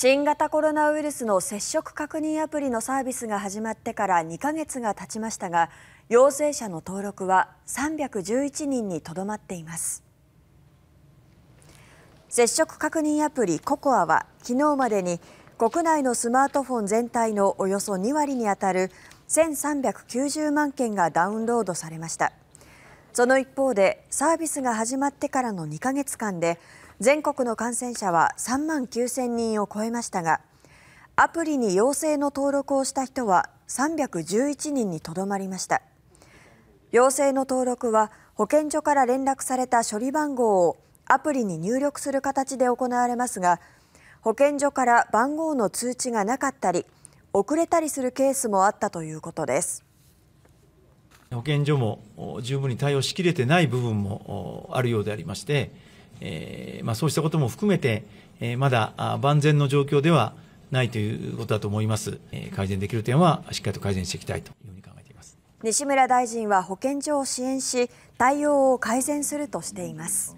新型コロナウイルスの接触確認アプリのサービスが始まってから2ヶ月が経ちましたが陽性者の登録は311人にとどまっています接触確認アプリ COCOA は昨日までに国内のスマートフォン全体のおよそ2割にあたる1390万件がダウンロードされました。その一方でサービスが始まってからの2か月間で全国の感染者は3万9000人を超えましたがアプリに陽性の登録をした人は311人にとどまりました陽性の登録は保健所から連絡された処理番号をアプリに入力する形で行われますが保健所から番号の通知がなかったり遅れたりするケースもあったということです。保健所も十分に対応しきれてない部分もあるようでありまして、えー、まあ、そうしたことも含めて、えー、まだ万全の状況ではないということだと思います、えー、改善できる点はしっかりと改善していきたいというふうに考えています西村大臣は保健所を支援し対応を改善するとしています。